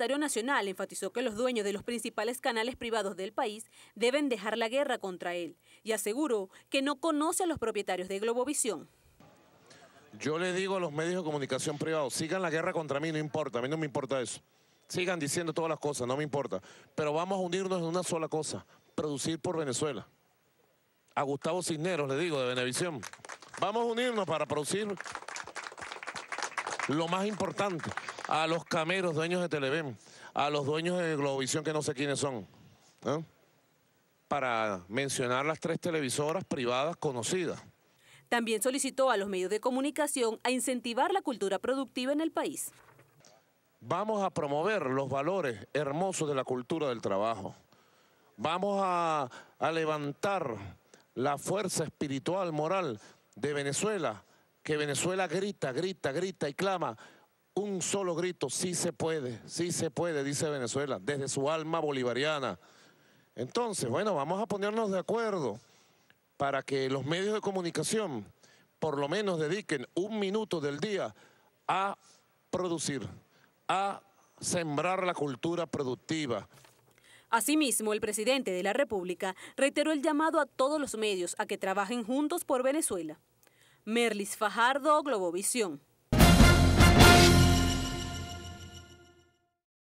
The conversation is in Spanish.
secretario nacional enfatizó que los dueños de los principales canales privados del país deben dejar la guerra contra él y aseguró que no conoce a los propietarios de Globovisión. Yo le digo a los medios de comunicación privados, sigan la guerra contra mí, no importa, a mí no me importa eso. Sigan diciendo todas las cosas, no me importa. Pero vamos a unirnos en una sola cosa, producir por Venezuela. A Gustavo Cisneros le digo, de Venevisión. Vamos a unirnos para producir lo más importante, a los cameros dueños de Televen, a los dueños de Globovisión que no sé quiénes son, ¿eh? para mencionar las tres televisoras privadas conocidas. También solicitó a los medios de comunicación a incentivar la cultura productiva en el país. Vamos a promover los valores hermosos de la cultura del trabajo. Vamos a levantar la fuerza espiritual, moral de Venezuela, que Venezuela grita, grita, grita y clama un solo grito, sí se puede, sí se puede, dice Venezuela, desde su alma bolivariana. Entonces, bueno, vamos a ponernos de acuerdo para que los medios de comunicación por lo menos dediquen un minuto del día a producir, a sembrar la cultura productiva. Asimismo, el presidente de la República reiteró el llamado a todos los medios a que trabajen juntos por Venezuela. Merlis Fajardo, Globovisión.